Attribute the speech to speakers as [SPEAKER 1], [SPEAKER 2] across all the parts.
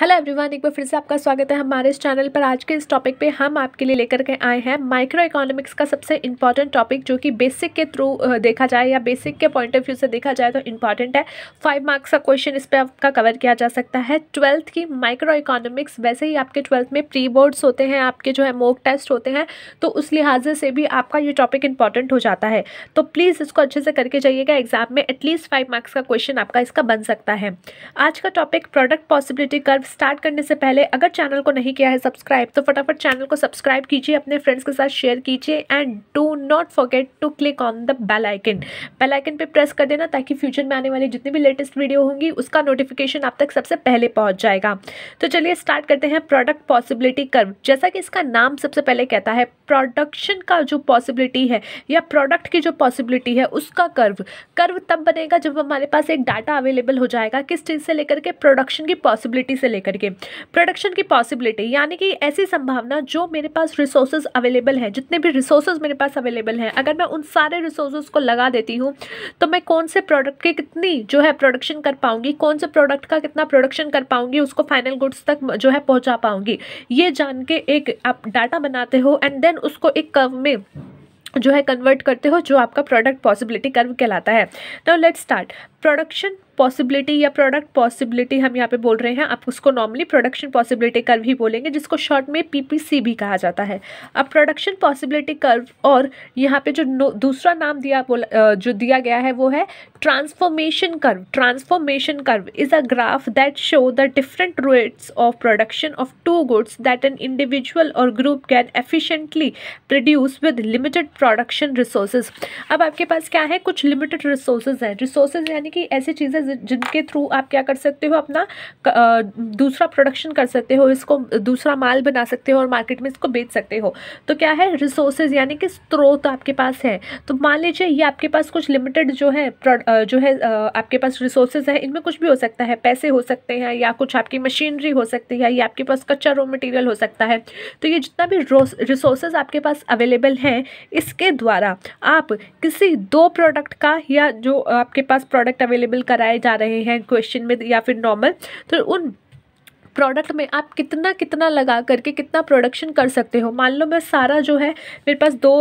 [SPEAKER 1] Hello everyone एक बार फिर से आपका स्वागत है हमारे इस चैनल पर आज के इस टॉपिक पे हम आपके लिए लेकर के आए हैं माइक्रो इकोनॉमिक्स का सबसे इंपॉर्टेंट टॉपिक जो कि बेसिक के थ्रू देखा जाए या बेसिक के पॉइंट ऑफ व्यू से देखा जाए तो इंपॉर्टेंट है फाइव मार्क्स का क्वेश्चन इस पर आपका कवर किया जा सकता है ट्वेल्थ की माइक्रो इकोनॉमिक्स वैसे ही आपके ट्वेल्थ में प्री बोर्ड्स होते हैं आपके जो है मोक टेस्ट होते हैं तो उस लिहाजे से भी आपका ये टॉपिक इंपॉर्टेंट हो जाता है तो प्लीज़ इसको अच्छे से करके जाइएगा एग्जाम में एटलीस्ट फाइव मार्क्स का क्वेश्चन आपका इसका बन सकता है आज का topic product possibility curve start करने से पहले अगर चैनल को नहीं किया है सब्सक्राइब तो फटाफट चैनल को सब्सक्राइब कीजिए अपने फ्रेंड्स के साथ शेयर कीजिए and do not forget to click on the bell icon bell icon पे प्रेस कर देना ताकि फ्यूचर में आने वाली जितनी भी लेटेस्ट वीडियो होंगी उसका नोटिफिकेशन आप तक सबसे पहले पहुँच जाएगा तो चलिए स्टार्ट करते हैं प्रोडक्ट पॉसिबिलिटी कर्व जैसा कि इसका नाम सबसे पहले कहता है प्रोडक्शन का जो पॉसिबिलिटी है या प्रोडक्ट की जो पॉसिबिलिटी है उसका कर्व कर्व तब बनेगा जब हमारे पास एक डाटा अवेलेबल हो जाएगा किस चीज़ से लेकर के प्रोडक्शन की पॉसिबिलिटी से लेकर के प्रोडक्शन की पॉसिबिलिटी यानी कि ऐसी संभावना जो मेरे पास रिसोर्सेज अवेलेबल हैं जितने भी रिसोर्सेज मेरे पास अवेलेबल हैं अगर मैं उन सारे रिसोर्सेज को लगा देती हूँ तो मैं कौन से प्रोडक्ट की कितनी जो है प्रोडक्शन कर पाऊँगी कौन से प्रोडक्ट का कितना प्रोडक्शन कर पाऊँगी उसको फाइनल गुड्स तक जो है पहुँचा पाऊँगी ये जान के एक आप डाटा बनाते हो एंड देन उसको एक कर्व में जो है कन्वर्ट करते हो जो आपका प्रोडक्ट पॉसिबिलिटी कर्व कहलाता है now let's start production possibility या प्रोडक्ट पॉसिबिलिटी हम यहाँ पे बोल रहे हैं आप उसको नॉर्मली प्रोडक्शन पॉसिबिलिटी कर्व ही बोलेंगे जिसको शॉर्ट में पीपीसी भी कहा जाता है अब प्रोडक्शन पॉसिबिलिटी कर्व और यहाँ पे जो दूसरा नाम दिया बोला जो दिया गया है वो है transformation curve transformation curve is a graph that show the different rates of production of two goods that an individual और group can efficiently produce with limited production resources अब आपके पास क्या है कुछ लिमिटेड रिसोर्सेज हैं रिसोर्सेज यानी कि ऐसी चीज़ें जिनके थ्रू आप क्या कर सकते हो अपना दूसरा प्रोडक्शन कर सकते हो इसको दूसरा माल बना सकते हो और मार्केट में इसको बेच सकते हो तो क्या है रिसोर्सेज यानी कि स्रोत आपके पास है तो मान लीजिए ये आपके पास कुछ लिमिटेड जो है जो है आपके पास रिसोर्सेज है इनमें कुछ भी हो सकता है पैसे हो सकते हैं या कुछ आपकी मशीनरी हो सकती है या आपके पास कच्चा रॉ मटेरियल हो सकता है तो ये जितना भी रिसोर्सेज आपके पास अवेलेबल हैं इसके द्वारा आप किसी दो प्रोडक्ट का या जो आपके पास प्रोडक्ट अवेलेबल कराए जा रहे हैं क्वेश्चन में या फिर नॉर्मल तो उन प्रोडक्ट में आप कितना कितना लगा करके कितना प्रोडक्शन कर सकते हो मान लो मैं सारा जो है मेरे पास दो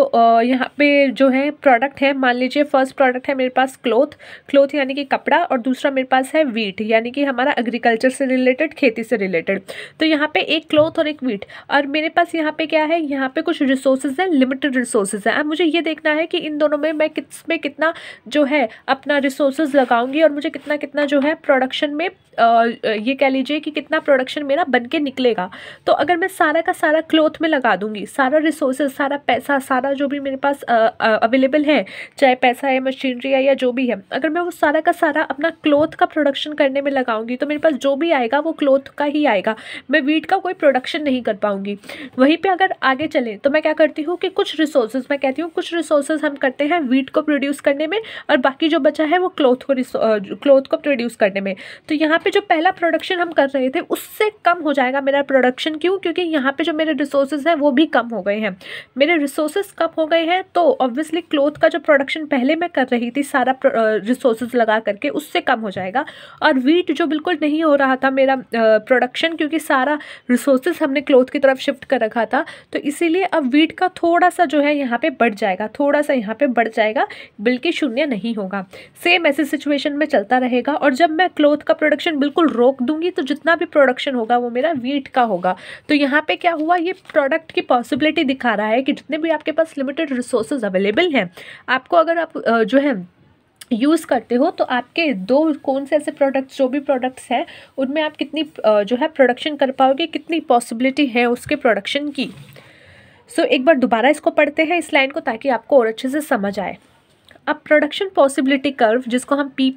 [SPEAKER 1] यहाँ पे जो है प्रोडक्ट है मान लीजिए फर्स्ट प्रोडक्ट है मेरे पास क्लोथ क्लोथ यानी कि कपड़ा और दूसरा मेरे पास है वीट यानी कि हमारा एग्रीकल्चर से रिलेटेड खेती से रिलेटेड तो यहाँ पर एक क्लोथ और एक वीट और मेरे पास यहाँ पर क्या है यहाँ पर कुछ रिसोर्सेज हैं लिमिटेड रिसोर्सेज हैं अब मुझे ये देखना है कि इन दोनों में मैं किस में कितना जो है अपना रिसोर्सेज लगाऊंगी और मुझे कितना कितना जो है प्रोडक्शन में ये कह लीजिए कि कितना प्रोडक्ट प्रोडक्शन मेरा बन के निकलेगा तो अगर मैं सारा का सारा क्लोथ में लगा दूंगी सारा रिसोर्सेज सारा पैसा सारा जो भी मेरे पास अवेलेबल है चाहे पैसा है मशीनरी है या जो भी है अगर मैं वो सारा का सारा अपना क्लोथ का प्रोडक्शन करने में लगाऊंगी तो मेरे पास जो भी आएगा वो क्लोथ का ही आएगा मैं वीट का कोई प्रोडक्शन नहीं कर पाऊंगी वहीं पर अगर आगे चले तो मैं क्या करती हूँ कि कुछ रिसोर्सेज मैं कहती हूँ कुछ रिसोर्सेज हम करते हैं वीट को प्रोड्यूस करने में और बाकी जो बचा है वो क्लोथ को क्लोथ को प्रोड्यूस करने में तो यहाँ पर जो पहला प्रोडक्शन हम कर रहे थे उस इससे कम हो जाएगा मेरा प्रोडक्शन क्यों क्योंकि यहाँ पे जो मेरे रिसोर्सेज हैं वो भी कम हो गए हैं मेरे रिसोर्सेज कम हो गए हैं तो ऑब्वियसली क्लोथ का जो प्रोडक्शन पहले मैं कर रही थी सारा रिसोर्सेज लगा करके उससे कम हो जाएगा और वीट जो बिल्कुल नहीं हो रहा था मेरा प्रोडक्शन क्योंकि सारा रिसोर्सेज हमने क्लोथ की तरफ शिफ्ट कर रखा था तो इसीलिए अब वीट का थोड़ा सा जो है यहाँ पर बढ़ जाएगा थोड़ा सा यहाँ पर बढ़ जाएगा बल्कि शून्य नहीं होगा सेम ऐसी सिचुएशन में चलता रहेगा और जब मैं क्लोथ का प्रोडक्शन बिल्कुल रोक दूंगी तो जितना भी प्रोडक्शन प्रोडक्शन होगा वो मेरा वीट का होगा तो यहाँ पे क्या हुआ ये प्रोडक्ट की पॉसिबिलिटी दिखा रहा है कि जितने भी आपके पास लिमिटेड रिसोर्सेज अवेलेबल हैं आपको अगर आप जो है यूज़ करते हो तो आपके दो कौन से ऐसे प्रोडक्ट्स जो भी प्रोडक्ट्स हैं उनमें आप कितनी जो है प्रोडक्शन कर पाओगे कितनी पॉसिबिलिटी है उसके प्रोडक्शन की सो so, एक बार दोबारा इसको पढ़ते हैं इस लाइन को ताकि आपको और अच्छे से समझ आए अब प्रोडक्शन पॉसिबिलिटी कर्व जिसको हम पी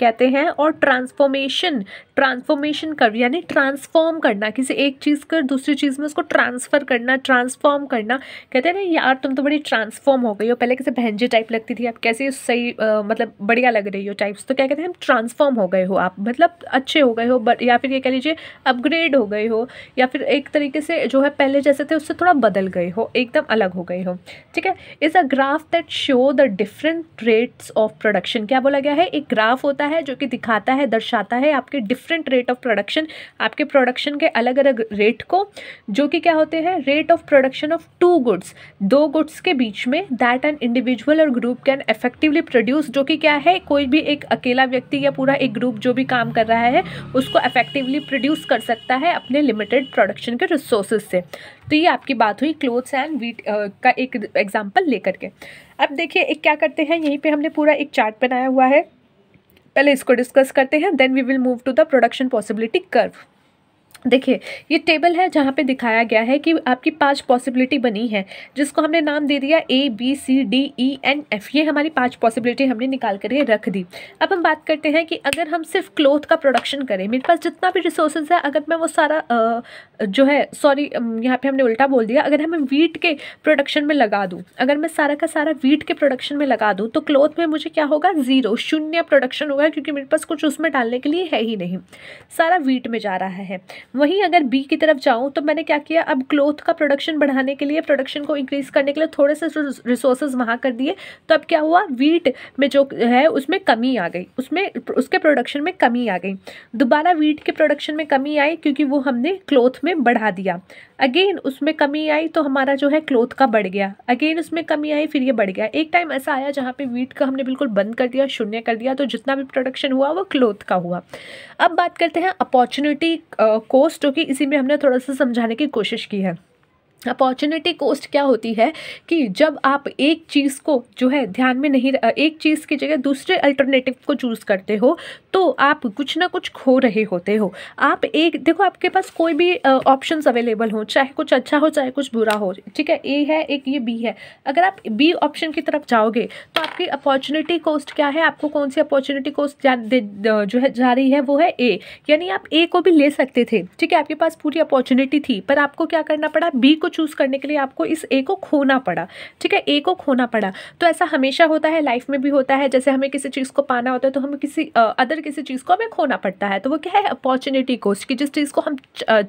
[SPEAKER 1] कहते हैं और ट्रांसफॉर्मेशन ट्रांसफॉर्मेशन कर यानी ट्रांसफॉर्म करना किसी एक चीज़ कर दूसरी चीज़ में उसको ट्रांसफ़र करना ट्रांसफॉर्म करना कहते हैं ना यार तुम तो बड़ी ट्रांसफॉर्म हो गई हो पहले कैसे भैंजे टाइप लगती थी आप कैसे सही आ, मतलब बढ़िया लग रही हो टाइप्स तो क्या कहते हैं हम ट्रांसफॉर्म हो गए हो आप मतलब अच्छे हो गए हो बट या फिर ये कह लीजिए अपग्रेड हो गए हो या फिर एक तरीके से जो है पहले जैसे थे उससे थोड़ा बदल गए हो एकदम अलग हो गए हो ठीक है is a graph that show the different rates of production क्या बोला गया है एक ग्राफ होता है जो कि दिखाता है दर्शाता है आपके diff different rate of production आपके प्रोडक्शन के अलग अलग रेट को जो कि क्या होते हैं rate of production of two goods दो गुड्स के बीच में दैट एन इंडिविजुअल और ग्रुप कैन इफेक्टिवली प्रोड्यूस जो कि क्या है कोई भी एक अकेला व्यक्ति या पूरा एक ग्रुप जो भी काम कर रहा है उसको इफेक्टिवली प्रोड्यूस कर सकता है अपने लिमिटेड प्रोडक्शन के रिसोर्सेज से तो ये आपकी बात हुई क्लोथ्स एंड वीट का एक एग्जाम्पल लेकर के अब देखिए एक क्या करते हैं यहीं पे हमने पूरा एक चार्ट बनाया हुआ है पहले इसको डिस्कस करते हैं then we will move to the production possibility curve देखिए ये टेबल है जहाँ पे दिखाया गया है कि आपकी पांच पॉसिबिलिटी बनी है जिसको हमने नाम दे दिया A B C D E and F ये हमारी पांच पॉसिबिलिटी हमने निकाल कर ये रख दी अब हम बात करते हैं कि अगर हम सिर्फ क्लोथ का प्रोडक्शन करें मेरे पास जितना भी रिसोर्सेज है अगर मैं वो सारा जो है सॉरी यहाँ पे हमने उल्टा बोल दिया अगर हमें वीट के प्रोडक्शन में लगा दूँ अगर मैं सारा का सारा वीट के प्रोडक्शन में लगा दूँ तो क्लोथ में मुझे क्या होगा ज़ीरो शून्य प्रोडक्शन होगा क्योंकि मेरे पास कुछ उसमें डालने के लिए है ही नहीं सारा वीट में जा रहा है वहीं अगर बी की तरफ जाऊँ तो मैंने क्या किया अब क्लोथ का प्रोडक्शन बढ़ाने के लिए प्रोडक्शन को इंक्रीज़ करने के लिए थोड़े से रिसोर्सेज वहाँ कर दिए तो अब क्या हुआ वीट में जो है उसमें कमी आ गई उसमें उसके प्रोडक्शन में कमी आ गई दोबारा वीट के प्रोडक्शन में कमी आई क्योंकि वो हमने क्लोथ में बढ़ा दिया अगेन उसमें कमी आई तो हमारा जो है क्लोथ का बढ़ गया अगेन उसमें कमी आई फिर ये बढ़ गया एक टाइम ऐसा आया जहाँ पे वीट का हमने बिल्कुल बंद कर दिया शून्य कर दिया तो जितना भी प्रोडक्शन हुआ वो क्लोथ का हुआ अब बात करते हैं अपॉर्चुनिटी को कोस्ट जो कि इसी में हमने थोड़ा सा समझाने की कोशिश की है अपॉर्चुनिटी कॉस्ट क्या होती है कि जब आप एक चीज़ को जो है ध्यान में नहीं एक चीज़ की जगह दूसरे अल्टरनेटिव को चूज़ करते हो तो आप कुछ ना कुछ खो रहे होते हो आप एक देखो आपके पास कोई भी ऑप्शन अवेलेबल हो चाहे कुछ अच्छा हो चाहे कुछ बुरा हो ठीक है ए है एक ये बी है अगर आप बी ऑप्शन की तरफ जाओगे तो आपकी अपॉर्चुनिटी कॉस्ट क्या है आपको कौन सी अपॉर्चुनिटी कॉस्ट जो है जा रही है वो है ए यानी आप ए को भी ले सकते थे ठीक है आपके पास पूरी अपॉर्चुनिटी थी पर आपको क्या करना पड़ा बी को को चूज़ करने के लिए आपको इस ए को खोना पड़ा ठीक है ए को खोना पड़ा तो ऐसा हमेशा होता है लाइफ में भी होता है जैसे हमें किसी चीज़ को पाना होता है तो हमें किसी अदर किसी चीज़ को हमें खोना पड़ता है तो वो क्या है अपॉर्चुनिटी कोस्ट कि जिस चीज़ को हम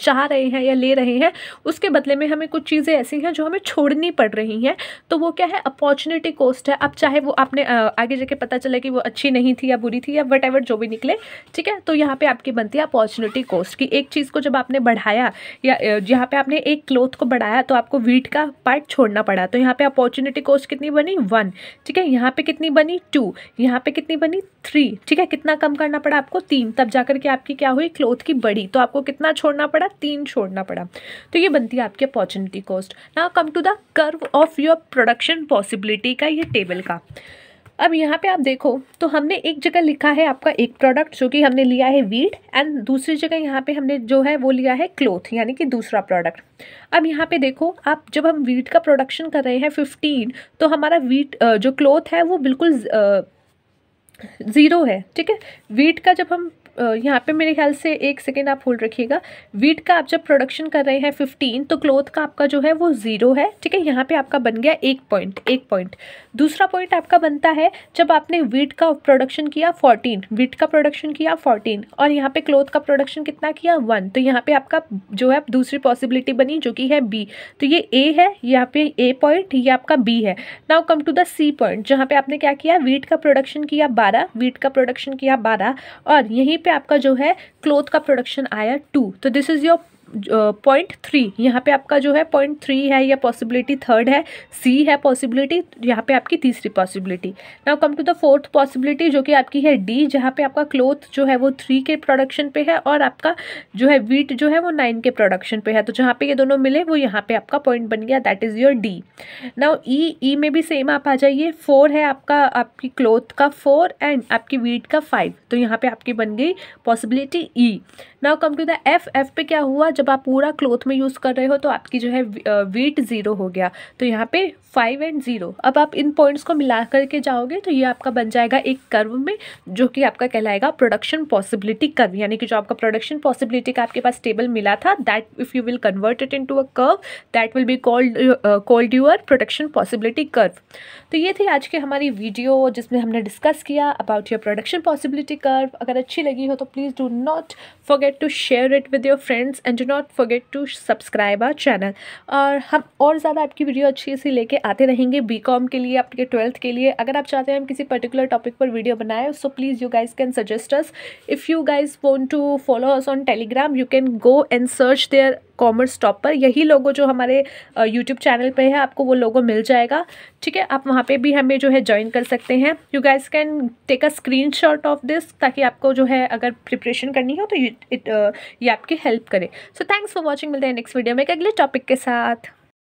[SPEAKER 1] चाह रहे हैं या ले रहे हैं उसके बदले में हमें कुछ चीज़ें ऐसी हैं जो हमें छोड़नी पड़ रही हैं तो वो क्या है अपॉर्चुनिटी कोस्ट है अब चाहे वो आपने आगे जाके पता चले कि वो अच्छी नहीं थी या बुरी थी या वट जो भी निकले ठीक है तो यहाँ पर आपकी बनती है अपॉर्चुनिटी कोस्ट कि एक चीज़ को जब आपने बढ़ाया या यहाँ पर आपने एक क्लोथ को बढ़ाया बताया तो आपको वीट का पार्ट छोड़ना पड़ा तो यहाँ पे अपॉर्चुनिटी कॉस्ट कितनी बनी वन ठीक है यहाँ पे कितनी बनी टू यहाँ पे कितनी बनी थ्री ठीक है कितना कम करना पड़ा आपको तीन तब जाकर के आपकी क्या हुई क्लोथ की बड़ी तो आपको कितना छोड़ना पड़ा तीन छोड़ना पड़ा तो ये बनती है आपकी अपॉर्चुनिटी कॉस्ट ना come to the curve of your production possibility का ये टेबल का अब यहाँ पे आप देखो तो हमने एक जगह लिखा है आपका एक प्रोडक्ट जो कि हमने लिया है वीट एंड दूसरी जगह यहाँ पे हमने जो है वो लिया है क्लोथ यानी कि दूसरा प्रोडक्ट अब यहाँ पे देखो आप जब हम वीट का प्रोडक्शन कर रहे हैं फिफ्टीन तो हमारा वीट जो क्लोथ है वो बिल्कुल ज़ीरो है ठीक है वीट का जब हम यहाँ पे मेरे ख्याल से एक सेकेंड आप होल्ड रखिएगा वीट का आप जब प्रोडक्शन कर रहे हैं फिफ्टीन तो क्लोथ का आपका जो है वो ज़ीरो है ठीक है यहाँ पे आपका बन गया एक पॉइंट एक पॉइंट दूसरा पॉइंट आपका बनता है जब आपने वीट का प्रोडक्शन किया फोर्टीन वीट का प्रोडक्शन किया फोर्टीन और यहाँ पे क्लोथ का प्रोडक्शन कितना किया वन तो यहाँ पे आपका जो है दूसरी पॉसिबिलिटी बनी जो कि है बी तो ये ए है यहाँ पे ए पॉइंट ये आपका बी है now come to the C point जहाँ पे आपने क्या किया वीट का प्रोडक्शन किया बारह वीट का प्रोडक्शन किया बारह और यहीं पे आपका जो है क्लोथ का प्रोडक्शन आया टू तो this is your point three यहाँ पे आपका जो है पॉइंट थ्री है या पॉसिबिलिटी थर्ड है सी है पॉसिबिलिटी यहाँ पे आपकी तीसरी possibility now come to the fourth possibility जो कि आपकी है डी जहाँ पे आपका क्लोथ जो है वो थ्री के प्रोडक्शन पे है और आपका जो है वीट जो है वो नाइन के प्रोडक्शन पे है तो जहाँ पे ये दोनों मिले वो यहाँ पे आपका पॉइंट बन गया that is your D now E E में भी सेम आप आ जाइए फोर है आपका आपकी क्लोथ का फोर एंड आपकी वीट का फाइव तो यहाँ पर आपकी बन गई possibility E e। Now come to the F F पे क्या हुआ जब आप पूरा क्लोथ में यूज़ कर रहे हो तो आपकी जो है वेट ज़ीरो हो गया तो यहाँ पे फाइव एंड ज़ीरो अब आप इन पॉइंट्स को मिला करके जाओगे तो ये आपका बन जाएगा एक कर्व में जो कि आपका कहलाएगा प्रोडक्शन पॉसिबिलिटी कर्व यानी कि जो आपका प्रोडक्शन पॉसिबिलिटी का आपके पास टेबल मिला था that if you will convert it into a curve that will be called called your production possibility curve तो ये थी आज की हमारी वीडियो जिसमें हमने डिस्कस किया about your production possibility curve अगर अच्छी लगी हो तो please do not for forget to share it with your friends and do not forget to subscribe our channel और हम और ज़्यादा आपकी वीडियो अच्छी सी लेके आते रहेंगे बी कॉम के लिए आपके ट्वेल्थ के लिए अगर आप चाहते हैं हम किसी पर्टिकुलर टॉपिक पर वीडियो बनाएं so please you guys can suggest us if you guys want to follow us on Telegram you can go and search there commerce top पर यही लोगों जो हमारे यूट्यूब चैनल पर है आपको वो लोगों मिल जाएगा ठीक है आप वहाँ पर भी हमें जो है ज्वाइन कर सकते हैं you guys can take a screen of this ताकि आपको जो है अगर प्रिपरेशन करनी हो तो इट ये आपकी हेल्प करे सो थैंक्स फॉर वॉचिंग मिलते हैं नेक्स्ट वीडियो में एक अगले टॉपिक के साथ